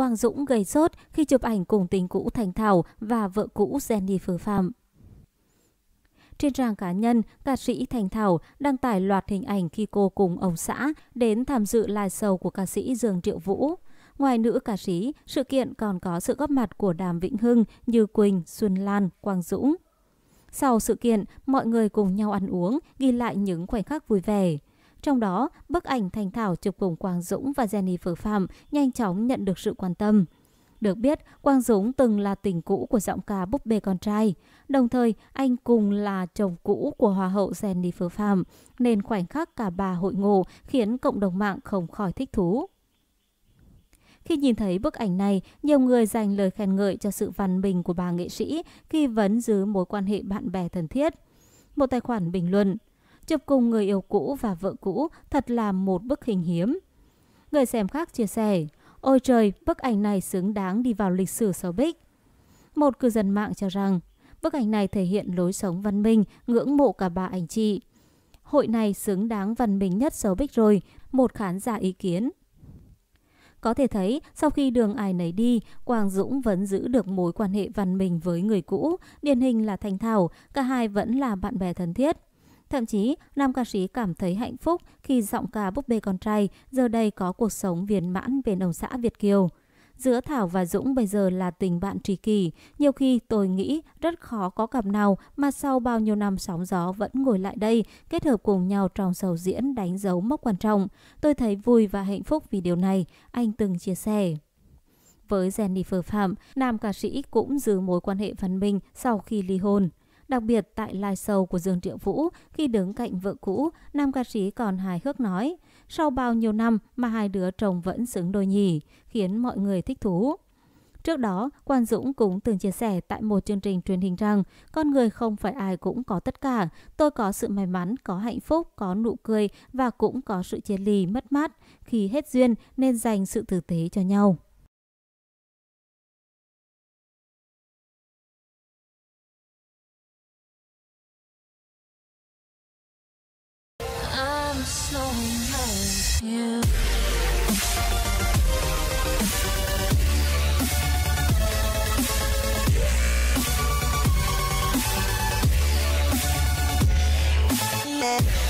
Quang Dũng gây sốt khi chụp ảnh cùng tình cũ Thành Thảo và vợ cũ Jenny Jennifer Phạm. Trên trang cá nhân, ca sĩ Thành Thảo đăng tải loạt hình ảnh khi cô cùng ông xã đến tham dự live show của ca sĩ Dương Triệu Vũ. Ngoài nữ ca sĩ, sự kiện còn có sự góp mặt của Đàm Vĩnh Hưng, Như Quỳnh, Xuân Lan, Quang Dũng. Sau sự kiện, mọi người cùng nhau ăn uống, ghi lại những khoảnh khắc vui vẻ. Trong đó, bức ảnh Thành Thảo chụp cùng Quang Dũng và Jenny Phở Phạm nhanh chóng nhận được sự quan tâm. Được biết, Quang Dũng từng là tình cũ của giọng ca búp bê con trai. Đồng thời, anh cùng là chồng cũ của Hoa hậu Jenny Phở Phạm, nên khoảnh khắc cả bà hội ngộ khiến cộng đồng mạng không khỏi thích thú. Khi nhìn thấy bức ảnh này, nhiều người dành lời khen ngợi cho sự văn bình của bà nghệ sĩ khi vấn giữ mối quan hệ bạn bè thân thiết. Một tài khoản bình luận, chụp cùng người yêu cũ và vợ cũ thật là một bức hình hiếm. Người xem khác chia sẻ, ôi trời, bức ảnh này xứng đáng đi vào lịch sử showbiz. Một cư dân mạng cho rằng, bức ảnh này thể hiện lối sống văn minh, ngưỡng mộ cả ba anh chị. Hội này xứng đáng văn minh nhất showbiz rồi, một khán giả ý kiến. Có thể thấy, sau khi đường ai nấy đi, Quang Dũng vẫn giữ được mối quan hệ văn minh với người cũ, điển hình là Thanh Thảo, cả hai vẫn là bạn bè thân thiết. Thậm chí, nam ca sĩ cảm thấy hạnh phúc khi giọng ca búp bê con trai giờ đây có cuộc sống viên mãn bên ông xã Việt Kiều. Giữa Thảo và Dũng bây giờ là tình bạn tri kỷ. Nhiều khi tôi nghĩ rất khó có cặp nào mà sau bao nhiêu năm sóng gió vẫn ngồi lại đây, kết hợp cùng nhau trong sầu diễn đánh dấu mốc quan trọng. Tôi thấy vui và hạnh phúc vì điều này, anh từng chia sẻ. Với Jennifer Phạm, nam ca sĩ cũng giữ mối quan hệ văn minh sau khi ly hôn. Đặc biệt tại live show của Dương Triệu Vũ, khi đứng cạnh vợ cũ, nam ca sĩ còn hài hước nói, sau bao nhiêu năm mà hai đứa chồng vẫn xứng đôi nhì, khiến mọi người thích thú. Trước đó, Quan Dũng cũng từng chia sẻ tại một chương trình truyền hình rằng con người không phải ai cũng có tất cả. Tôi có sự may mắn, có hạnh phúc, có nụ cười và cũng có sự chia ly mất mát. Khi hết duyên nên dành sự tử tế cho nhau. flowing like you. Yeah.